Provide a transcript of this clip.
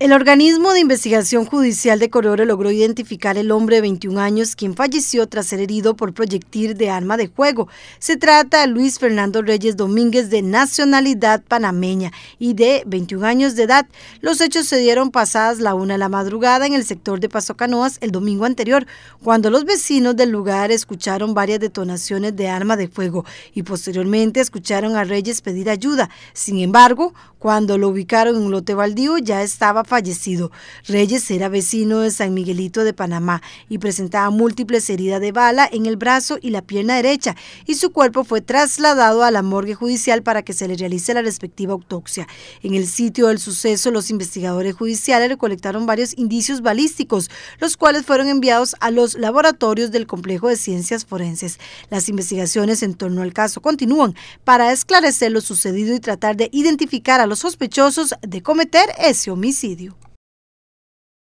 El organismo de investigación judicial de Cororo logró identificar el hombre de 21 años quien falleció tras ser herido por proyectil de arma de fuego. Se trata de Luis Fernando Reyes Domínguez de nacionalidad panameña y de 21 años de edad. Los hechos se dieron pasadas la una de la madrugada en el sector de Paso Canoas el domingo anterior, cuando los vecinos del lugar escucharon varias detonaciones de arma de fuego y posteriormente escucharon a Reyes pedir ayuda. Sin embargo, cuando lo ubicaron en un lote baldío ya estaba fallecido. Reyes era vecino de San Miguelito de Panamá y presentaba múltiples heridas de bala en el brazo y la pierna derecha y su cuerpo fue trasladado a la morgue judicial para que se le realice la respectiva autopsia. En el sitio del suceso los investigadores judiciales recolectaron varios indicios balísticos, los cuales fueron enviados a los laboratorios del Complejo de Ciencias Forenses. Las investigaciones en torno al caso continúan para esclarecer lo sucedido y tratar de identificar a los sospechosos de cometer ese homicidio.